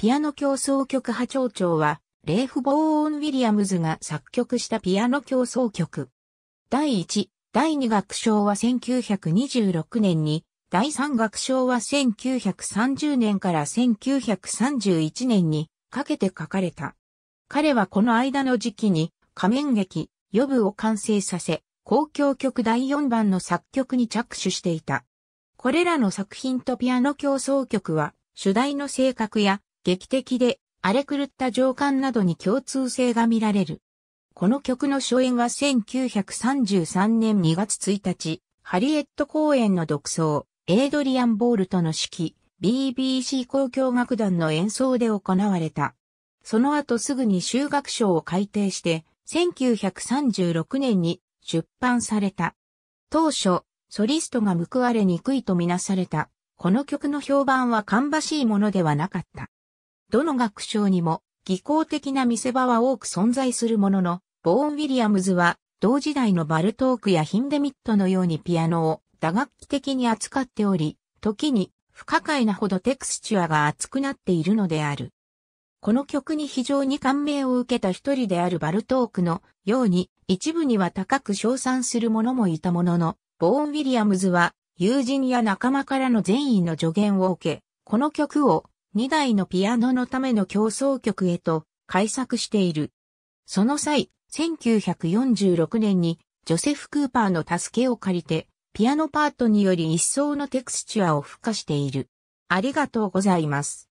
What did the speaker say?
ピアノ競争曲波長長は、レーフ・ボーオン・ウィリアムズが作曲したピアノ競争曲。第1、第2楽章は1926年に、第3楽章は1930年から1931年にかけて書かれた。彼はこの間の時期に仮面劇、予部を完成させ、公共曲第4番の作曲に着手していた。これらの作品とピアノ競争曲は、主題の性格や劇的で荒れ狂った情感などに共通性が見られる。この曲の初演は1933年2月1日、ハリエット公演の独奏、エイドリアン・ボールとの指揮、BBC 交響楽団の演奏で行われた。その後すぐに修学賞を改定して、1936年に出版された。当初、ソリストが報われにくいとみなされた。この曲の評判は芳しいものではなかった。どの学章にも技巧的な見せ場は多く存在するものの、ボーン・ウィリアムズは同時代のバルトークやヒンデミットのようにピアノを打楽器的に扱っており、時に不可解なほどテクスチュアが厚くなっているのである。この曲に非常に感銘を受けた一人であるバルトークのように一部には高く称賛する者もいたものの、ボーン・ウィリアムズは友人や仲間からの善意の助言を受け、この曲を2台のピアノのための競争曲へと改作している。その際、1946年にジョセフ・クーパーの助けを借りて、ピアノパートにより一層のテクスチュアを付加している。ありがとうございます。